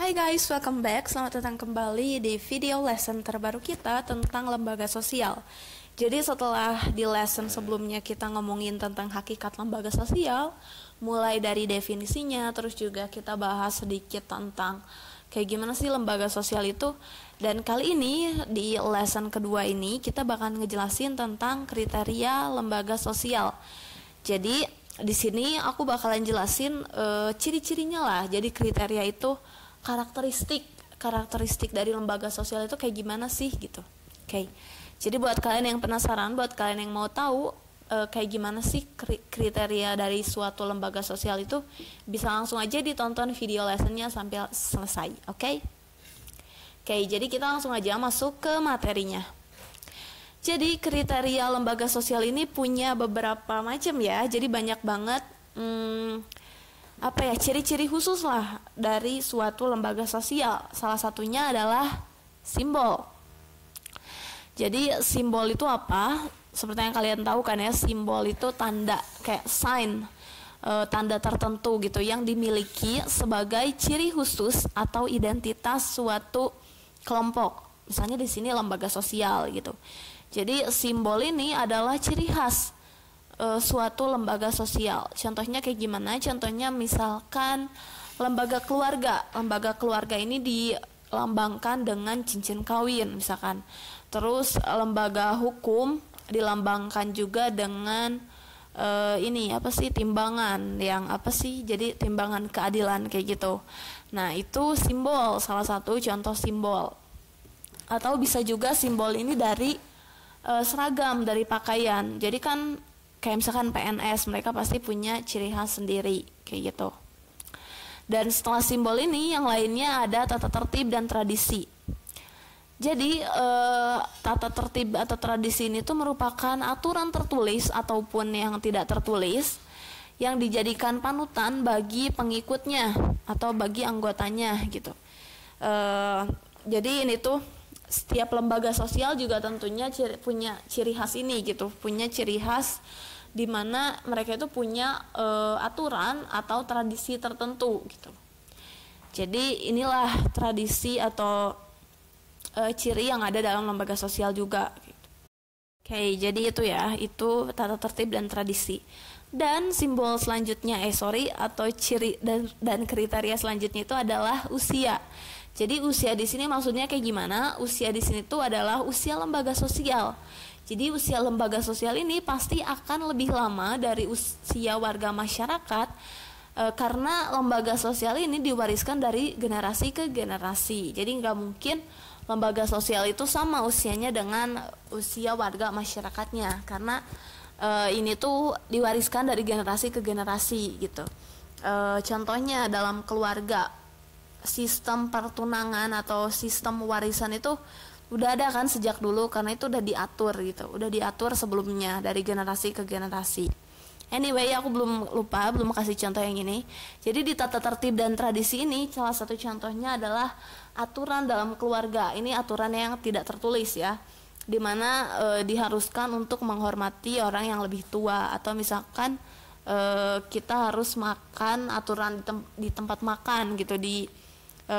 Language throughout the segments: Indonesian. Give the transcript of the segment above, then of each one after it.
Hai guys, welcome back. Selamat datang kembali di video lesson terbaru kita tentang lembaga sosial. Jadi setelah di lesson sebelumnya kita ngomongin tentang hakikat lembaga sosial, mulai dari definisinya, terus juga kita bahas sedikit tentang kayak gimana sih lembaga sosial itu. Dan kali ini di lesson kedua ini kita bakal ngejelasin tentang kriteria lembaga sosial. Jadi di sini aku bakalan jelasin e, ciri-cirinya lah. Jadi kriteria itu karakteristik karakteristik dari lembaga sosial itu kayak gimana sih gitu. Oke. Okay. Jadi buat kalian yang penasaran, buat kalian yang mau tahu e, kayak gimana sih kriteria dari suatu lembaga sosial itu, bisa langsung aja ditonton video lessonnya sampai selesai, oke? Okay? Oke, okay, jadi kita langsung aja masuk ke materinya. Jadi kriteria lembaga sosial ini punya beberapa macam ya, jadi banyak banget. Hmm, apa ya ciri-ciri khusus lah dari suatu lembaga sosial. Salah satunya adalah simbol. Jadi simbol itu apa? Seperti yang kalian tahu kan ya, simbol itu tanda kayak sign e, tanda tertentu gitu yang dimiliki sebagai ciri khusus atau identitas suatu kelompok. Misalnya di sini lembaga sosial gitu. Jadi simbol ini adalah ciri khas uh, suatu lembaga sosial. Contohnya kayak gimana? Contohnya misalkan lembaga keluarga. Lembaga keluarga ini dilambangkan dengan cincin kawin misalkan. Terus eh, lembaga hukum dilambangkan juga dengan uh, ini apa sih timbangan yang apa sih? Jadi timbangan keadilan kayak gitu. Nah, itu simbol salah satu contoh simbol. Atau bisa juga simbol ini dari seragam dari pakaian. Jadi kan kayak misalkan PNS mereka pasti punya ciri khas sendiri kayak gitu dan setelah simbol ini yang lainnya ada tata tertib dan tradisi jadi eh, tata tertib atau tradisi ini tuh merupakan aturan tertulis ataupun yang tidak tertulis yang dijadikan panutan bagi pengikutnya atau bagi anggotanya gitu. E, jadi ini tuh setiap lembaga sosial juga tentunya ciri, punya ciri khas ini gitu, punya ciri khas di mana mereka itu punya uh, aturan atau tradisi tertentu gitu jadi inilah tradisi atau uh, ciri yang ada dalam lembaga sosial juga gitu. oke jadi itu ya itu tata tertib dan tradisi dan simbol selanjutnya eh sorry atau ciri dan dan kriteria selanjutnya itu adalah usia jadi usia di sini maksudnya kayak gimana? Usia di sini itu adalah usia lembaga sosial. Jadi usia lembaga sosial ini pasti akan lebih lama dari usia warga masyarakat e, karena lembaga sosial ini diwariskan dari generasi ke generasi. Jadi nggak mungkin lembaga sosial itu sama usianya dengan usia warga masyarakatnya karena e, ini tuh diwariskan dari generasi ke generasi gitu. E, contohnya dalam keluarga sistem pertunangan atau sistem warisan itu udah ada kan sejak dulu karena itu udah diatur gitu udah diatur sebelumnya dari generasi ke generasi anyway aku belum lupa belum kasih contoh yang ini jadi di tata tertib dan tradisi ini salah satu contohnya adalah aturan dalam keluarga ini aturan yang tidak tertulis ya dimana e, eh, diharuskan untuk menghormati orang yang lebih tua atau misalkan e, kita harus makan aturan di, tem di tempat makan gitu di e,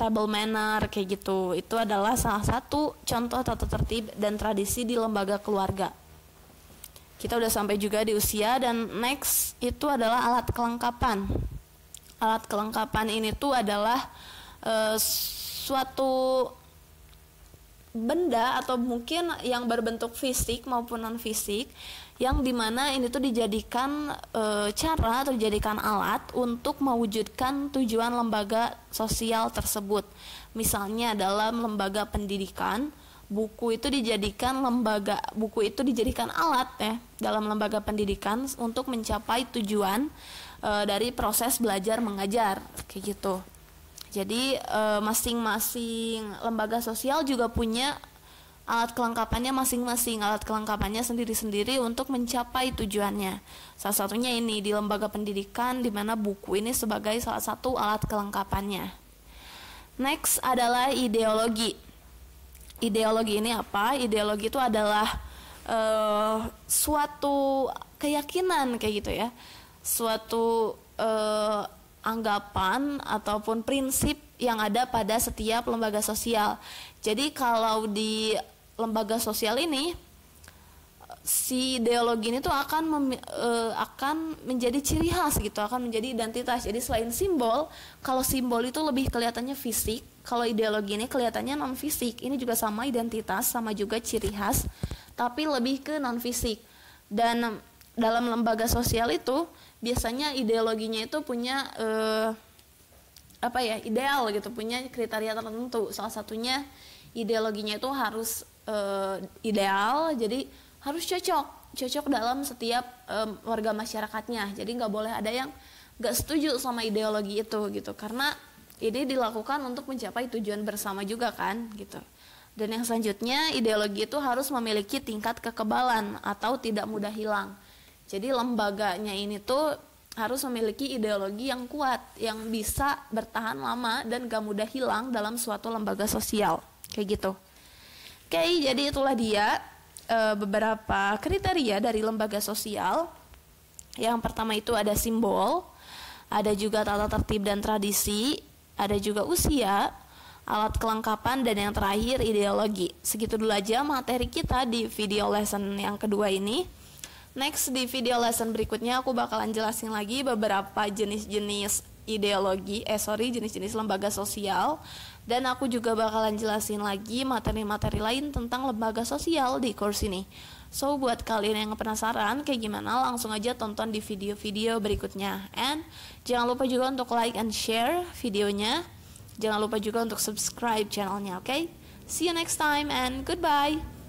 table manner kayak gitu. Itu adalah salah satu contoh tata tertib dan tradisi di lembaga keluarga. Kita udah sampai juga di usia dan next itu adalah alat kelengkapan. Alat kelengkapan ini tuh adalah uh, suatu benda atau mungkin yang berbentuk fisik maupun non fisik yang dimana ini tuh dijadikan e, cara atau dijadikan alat untuk mewujudkan tujuan lembaga sosial tersebut misalnya dalam lembaga pendidikan buku itu dijadikan lembaga buku itu dijadikan alat ya dalam lembaga pendidikan untuk mencapai tujuan e, dari proses belajar mengajar kayak gitu jadi eh, masing-masing e, lembaga sosial juga punya alat kelengkapannya masing-masing, alat kelengkapannya sendiri-sendiri untuk mencapai tujuannya. Salah satunya ini di lembaga pendidikan di mana buku ini sebagai salah satu alat kelengkapannya. Next adalah ideologi. Ideologi ini apa? Ideologi itu adalah e, suatu keyakinan kayak gitu ya. Suatu e, anggapan ataupun prinsip yang ada pada setiap lembaga sosial. Jadi kalau di lembaga sosial ini si ideologi ini tuh akan mem, e, eh, akan menjadi ciri khas gitu, akan menjadi identitas. Jadi selain simbol, kalau simbol itu lebih kelihatannya fisik, kalau ideologi ini kelihatannya non fisik. Ini juga sama identitas, sama juga ciri khas, tapi lebih ke non fisik. Dan dalam lembaga sosial itu biasanya ideologinya itu punya eh, apa ya ideal gitu punya kriteria tertentu salah satunya ideologinya itu harus eh, ideal jadi harus cocok cocok dalam setiap eh, warga masyarakatnya jadi nggak boleh ada yang nggak setuju sama ideologi itu gitu karena ini dilakukan untuk mencapai tujuan bersama juga kan gitu dan yang selanjutnya ideologi itu harus memiliki tingkat kekebalan atau tidak mudah hilang jadi lembaganya ini tuh harus memiliki ideologi yang kuat, yang bisa bertahan lama dan gak mudah hilang dalam suatu lembaga sosial. Kayak gitu. Oke, okay, jadi itulah dia e, beberapa kriteria dari lembaga sosial. Yang pertama itu ada simbol, ada juga tata tertib dan tradisi, ada juga usia, alat kelengkapan, dan yang terakhir ideologi. Segitu dulu aja materi kita di video lesson yang kedua ini. Next di video lesson berikutnya aku bakalan jelasin lagi beberapa jenis-jenis ideologi, eh sorry jenis-jenis lembaga sosial dan aku juga bakalan jelasin lagi materi-materi lain tentang lembaga sosial di kursi ini. So buat kalian yang penasaran kayak gimana langsung aja tonton di video-video berikutnya and jangan lupa juga untuk like and share videonya. Jangan lupa juga untuk subscribe channelnya, oke? Okay? See you next time and goodbye.